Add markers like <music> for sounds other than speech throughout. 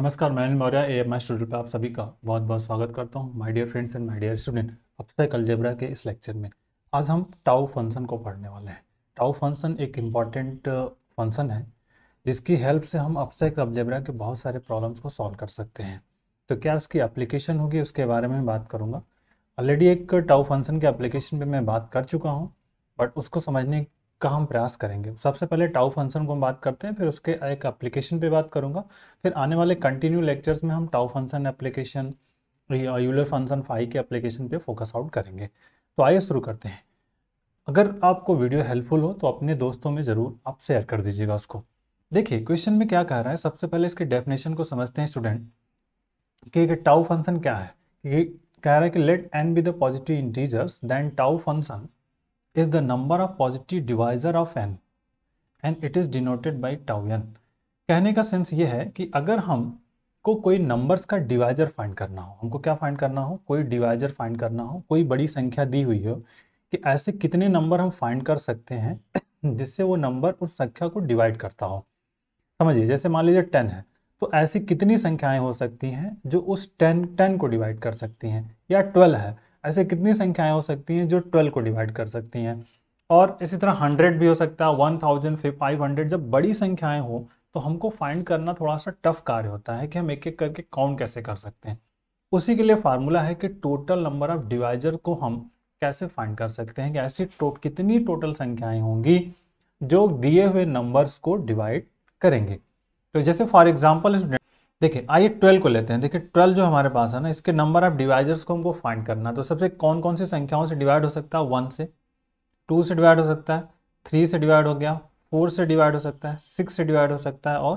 नमस्कार मैं Maurya A M studio पे आप सभी का बहुत बहुत स्वागत करता हूँ my dear friends and my dear student तक अलजेबरा के इस लेक्चर में आज हम टाउ फंक्शन को पढ़ने वाले हैं टाउ फंक्शन एक इम्पॉर्टेंट फंक्शन uh, है जिसकी हेल्प से हम अपसाइक अलजेबरा के बहुत सारे प्रॉब्लम्स को सॉल्व कर सकते हैं तो क्या उसकी एप्लीकेशन होगी उसके बारे में बात करूँगा ऑलरेडी एक टाउ फंक्शन के एप्लीकेशन पर मैं बात कर चुका हूँ बट उसको समझने का हम प्रयास करेंगे सबसे पहले टाउ फंक्शन को हम बात करते हैं फिर उसके एक एप्लीकेशन पे बात करूंगा फिर आने वाले कंटिन्यू लेक्चर्स में हम tau function application Euler function five के एप्लीकेशन पे फोकस आउट करेंगे तो आइए शुरू करते हैं अगर आपको वीडियो हेल्पफुल हो तो अपने दोस्तों में ज़रूर आप शेयर कर दीजिएगा उसको देखिए क्वेश्चन में क्या कह रहा है सबसे पहले इसके डेफिनेशन को समझते हैं स्टूडेंट कि टाउ फंक्शन क्या है कि कह रहा है कि let n be the positive integers then tau function is the number of positive divisor of n and it is denoted by tau n कहने का सेंस ये है कि अगर हम को कोई नंबर्स का डिवाइजर फाइंड करना हो हमको क्या फाइंड करना हो कोई डिवाइजर फाइंड करना हो कोई बड़ी संख्या दी हुई हो कि ऐसे कितने नंबर हम फाइंड कर सकते हैं <clears throat> जिससे वो नंबर उस संख्या को डिवाइड करता हो समझिए जैसे मान लीजिए टेन है तो ऐसी कितनी संख्याएं हो सकती हैं जो उस टेन टेन को डिवाइड कर सकती हैं या ट्वेल्व है ऐसे कितनी संख्याएं हो सकती हैं जो ट्वेल्व को डिवाइड कर सकती हैं और इसी तरह हंड्रेड भी हो सकता है वन थाउजेंड फाइव हंड्रेड जब बड़ी संख्याएं हो तो हमको फाइंड करना थोड़ा सा टफ कार्य होता है कि हम एक एक करके काउंट कैसे कर सकते हैं उसी के लिए फार्मूला है कि टोटल नंबर ऑफ डिवाइजर को हम कैसे फाइंड कर सकते हैं कि ऐसी टो, कितनी टोटल संख्याएं होंगी जो दिए हुए नंबर्स को डिवाइड करेंगे तो जैसे फॉर एग्जाम्पल देखिए आइए ट्वेल्व को लेते हैं देखिए ट्वेल्व जो हमारे पास है ना इसके नंबर ऑफ डिवाइजर्स को हमको फाइंड करना है तो सबसे कौन कौन सी संख्याओं से डिवाइड हो सकता है वन से टू से डिवाइड हो सकता है थ्री से डिवाइड हो गया फोर से डिवाइड हो सकता है सिक्स से डिवाइड हो सकता है और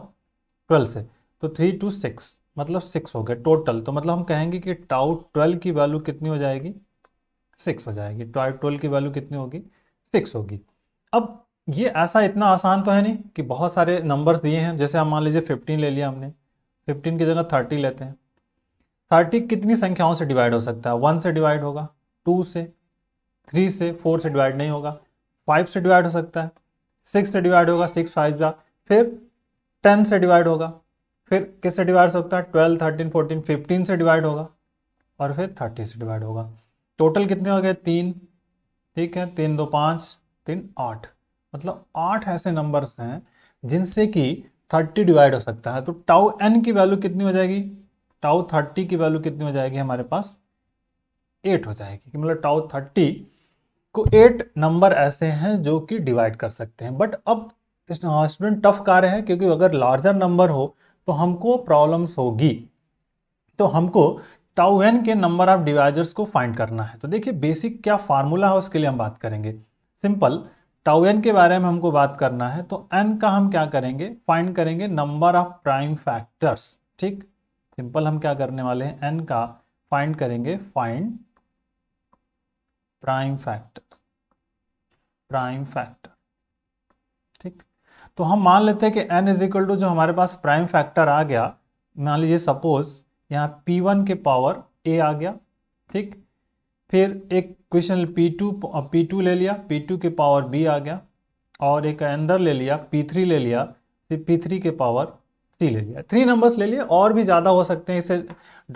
ट्वेल्व से तो थ्री टू सिक्स मतलब सिक्स हो गया टोटल तो मतलब हम कहेंगे कि टाउ ट्वेल्व की वैल्यू कितनी हो जाएगी सिक्स हो जाएगी टाउ ट्वेल्व की वैल्यू कितनी होगी सिक्स होगी अब ये ऐसा इतना आसान तो है नहीं कि बहुत सारे नंबर्स दिए हैं जैसे हम मान लीजिए फिफ्टीन ले लिया हमने फिफ्टीन की जगह थर्टी लेते हैं थर्टी कितनी संख्याओं से डिवाइड हो सकता है वन से डिवाइड होगा टू से थ्री से फोर से डिवाइड नहीं होगा फाइव से डिवाइड हो सकता है सिक्स से डिवाइड होगा सिक्स फाइव जा फिर टेन से डिवाइड होगा फिर किस से डिवाइड हो सकता है ट्वेल्व थर्टीन फोर्टीन फिफ्टीन से डिवाइड होगा और फिर थर्टी से डिवाइड होगा टोटल कितने हो गए तीन ठीक है तीन दो पाँच तीन आठ मतलब आठ ऐसे नंबर्स हैं जिनसे कि थर्टी डिवाइड हो सकता है तो टाउ एन की वैल्यू कितनी हो जाएगी टाउ थर्टी की वैल्यू कितनी हो जाएगी हमारे पास एट हो जाएगी मतलब टाउ 30 को 8 नंबर ऐसे हैं जो कि डिवाइड कर सकते हैं बट अब हाँ, स्टूडेंट टफ कार्य है क्योंकि अगर लार्जर नंबर हो तो हमको प्रॉब्लम्स होगी तो हमको टाउ एन के नंबर ऑफ डिवाइजर्स को फाइंड करना है तो देखिए बेसिक क्या फार्मूला है उसके लिए हम बात करेंगे सिंपल टाउ एन के बारे में हमको बात करना है तो एन का हम क्या करेंगे फाइंड करेंगे नंबर ऑफ प्राइम फैक्टर्स ठीक सिंपल हम क्या करने वाले हैं एन का फाइंड करेंगे find prime factor prime factor ठीक तो हम मान लेते हैं कि एन इज इक्वल टू जो हमारे पास प्राइम फैक्टर आ गया मान लीजिए सपोज यहाँ पी वन के पावर ए आ गया ठीक फिर एक question P two P two ले लिया पी टू के पावर बी आ गया और एक अंदर ले लिया पी थ्री ले लिया फिर पी थ्री के पावर सी ले लिया थ्री नंबर्स ले लिए और भी ज़्यादा हो सकते हैं इसे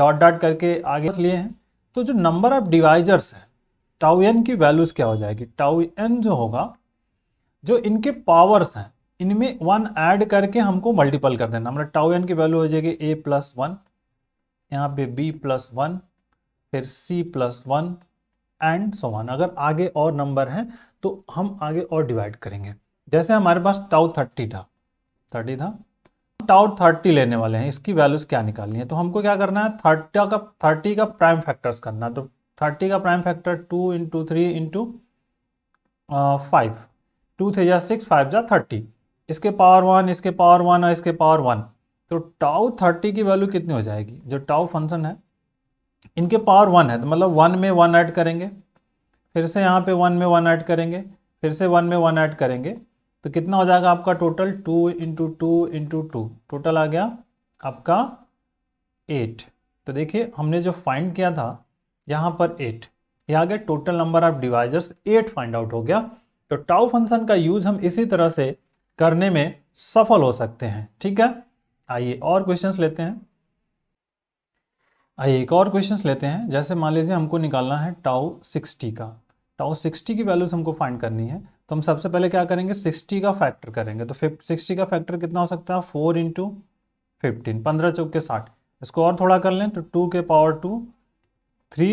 डॉट डॉट करके आगे लिए हैं तो जो नंबर ऑफ डिवाइजर्स है टाउ एन की वैल्यूज़ क्या हो जाएगी टाउ एन जो होगा जो इनके पावर्स हैं इनमें वन ऐड करके हमको मल्टीपल कर देना हमारा टाउ एन की वैल्यू हो जाएगी ए प्लस वन यहाँ पे बी प्लस वन फिर c plus one and so on अगर आगे और नंबर हैं तो हम आगे और डिवाइड करेंगे जैसे हमारे पास टाउ थर्टी था थर्टी था टाउ थर्टी लेने वाले हैं इसकी वैल्यूज क्या निकालनी है तो हमको क्या करना है थर्टी का थर्टी का प्राइम फैक्टर्स करना तो थर्टी का prime factor two into three into five two three जा सिक्स फाइव जा थर्टी इसके पावर वन इसके पावर वन और इसके पावर वन तो टाउ थर्टी की वैल्यू कितनी हो जाएगी जो टाउ फंक्शन है इनके पावर वन है तो मतलब वन में वन ऐड करेंगे फिर से यहाँ पे वन में वन ऐड करेंगे फिर से वन में वन ऐड करेंगे तो कितना हो जाएगा आपका total two into two into two total आ गया आपका एट तो देखिए हमने जो फाइंड किया था यहाँ पर एट ये आ गया total number of divisors eight find out हो गया तो टाउ फंक्शन का यूज़ हम इसी तरह से करने में सफल हो सकते हैं ठीक है आइए और क्वेश्चन लेते हैं आइए एक और क्वेश्चन लेते हैं जैसे मान लीजिए हमको निकालना है टाओ सिक्सटी का टाओ सिक्सटी की वैल्यूज हमको फाइंड करनी है तो हम सबसे पहले क्या करेंगे सिक्सटी का फैक्टर करेंगे तो फिफ्ट सिक्सटी का फैक्टर कितना हो सकता है फोर इंटू फिफ्टीन पंद्रह चौक के साठ इसको और थोड़ा कर लें तो टू के पावर टू थ्री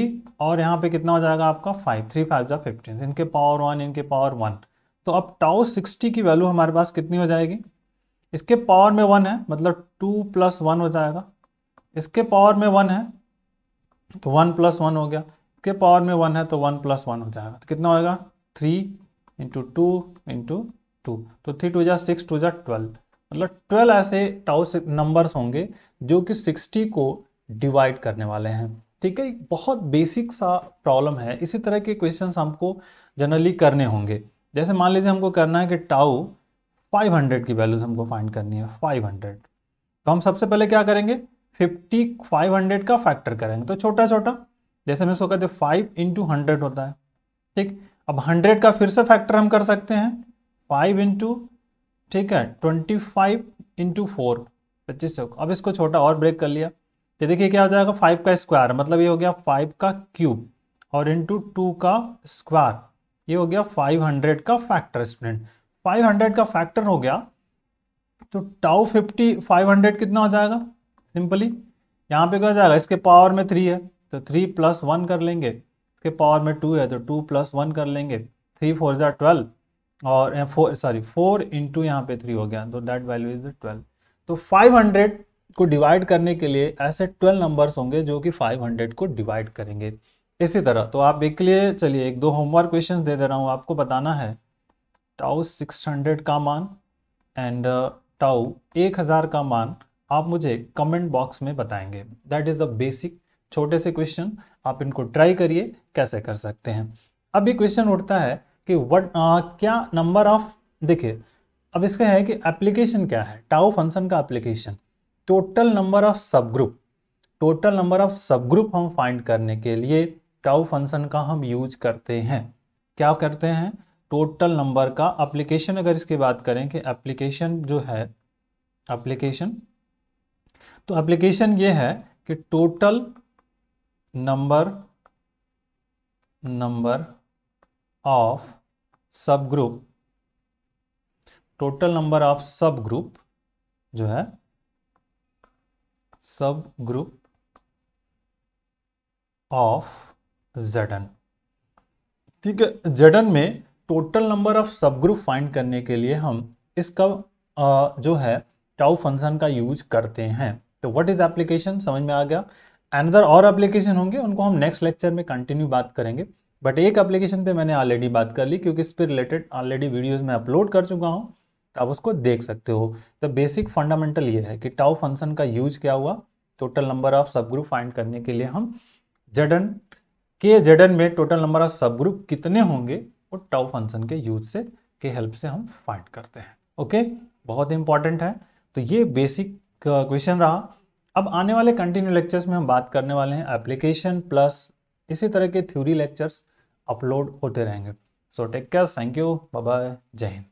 और यहाँ पे कितना हो जाएगा आपका फाइव थ्री फाइव जा फिफ्टीन इनके पावर वन इनके पावर वन तो अब टाओ सिक्सटी की वैल्यू हमारे पास कितनी हो जाएगी इसके पावर में वन है मतलब टू प्लस वन हो जाएगा इसके पावर में वन है तो वन प्लस वन हो गया इसके पावर में वन है तो वन प्लस वन हो जाएगा तो कितना होगा three into two into two तो थ्री टू जा सिक्स टू जा ट्वेल्व मतलब ट्वेल्व ऐसे टाउ नंबर्स होंगे जो कि सिक्सटी को डिवाइड करने वाले हैं ठीक है बहुत बेसिक सा प्रॉब्लम है इसी तरह के क्वेश्चन हमको जनरली करने होंगे जैसे मान लीजिए हमको करना है कि टाउ 500 की वैल्यूज हमको फाइंड करनी है 500 तो हम सबसे पहले क्या करेंगे फिफ्टी फाइव हंड्रेड का फैक्टर करेंगे तो छोटा छोटा जैसे मैं इसको कहते फाइव इंटू हंड्रेड होता है ठीक अब हंड्रेड का फिर से फैक्टर हम कर सकते हैं फाइव इंटू ठीक है ट्वेंटी फाइव इंटू फोर पच्चीस सौ अब इसको छोटा और ब्रेक कर लिया तो देखिए क्या हो जाएगा फाइव का स्क्वायर मतलब ये हो गया फाइव का क्यूब और इंटू टू का स्क्वायर ये हो गया फाइव हंड्रेड का फैक्टर स्टूडेंट फाइव हंड्रेड का फैक्टर हो गया तो टाउ फिफ्टी फाइव हंड्रेड कितना हो जाएगा सिंपली यहाँ पे क्या जाएगा इसके पावर में थ्री है तो थ्री प्लस वन कर लेंगे इसके पावर में टू है तो टू प्लस वन कर लेंगे थ्री फोर जै ट्वेल्व और फोर सॉरी फोर इंटू यहाँ पे थ्री हो गया तो दैट वैल्यू इज ट्वेल्व तो फाइव हंड्रेड को डिवाइड करने के लिए ऐसे ट्वेल्व नंबर्स होंगे जो कि फाइव हंड्रेड को डिवाइड करेंगे इसी तरह तो आप एक लिए चलिए एक दो होमवर्क क्वेश्चन दे दे रहा हूँ आपको बताना है टाउ सिक्स हंड्रेड का मान एंड टाउ uh, एक हज़ार का मान आप मुझे कमेंट बॉक्स में बताएंगे दैट इज़ अ बेसिक छोटे से क्वेश्चन आप इनको ट्राई करिए कैसे कर सकते हैं अभी क्वेश्चन उठता है कि वट क्या नंबर ऑफ देखिए अब इसका है कि एप्लीकेशन क्या है टाओ फंक्शन का application total number of sub group total number of sub group हम फाइंड करने के लिए टाओ फंक्शन का हम यूज करते हैं क्या करते हैं टोटल नंबर का एप्लीकेशन अगर इसकी बात करें कि एप्लीकेशन जो है एप्लीकेशन तो एप्लीकेशन ये है कि total number number of sub group total number of sub group जो है सब ग्रुप ऑफ जेडन ठीक है जेडन में total number of sub group find करने के लिए हम इसका जो है टाउ फंक्शन का यूज करते हैं तो व्हाट इज एप्लीकेशन समझ में आ गया अनदर और एप्लीकेशन होंगे उनको हम नेक्स्ट लेक्चर में कंटिन्यू बात करेंगे बट एक एप्लीकेशन पे मैंने ऑलरेडी बात कर ली क्योंकि इस पर रिलेटेड ऑलरेडी वीडियोज़ में अपलोड कर चुका हूँ तो आप उसको देख सकते हो तो बेसिक फंडामेंटल ये है कि टाउ फंक्शन का यूज क्या हुआ total number of sub group find करने के लिए हम जडन के जडन में total number of sub group कितने होंगे वो टाउ फंक्शन के यूज से के हेल्प से हम फाइंड करते हैं ओके बहुत इंपॉर्टेंट है तो ये बेसिक क्वेश्चन रहा अब आने वाले कंटिन्यू लेक्चर्स में हम बात करने वाले हैं एप्लीकेशन प्लस इसी तरह के थ्योरी लेक्चर्स अपलोड होते रहेंगे so take care thank you bye जय हिंद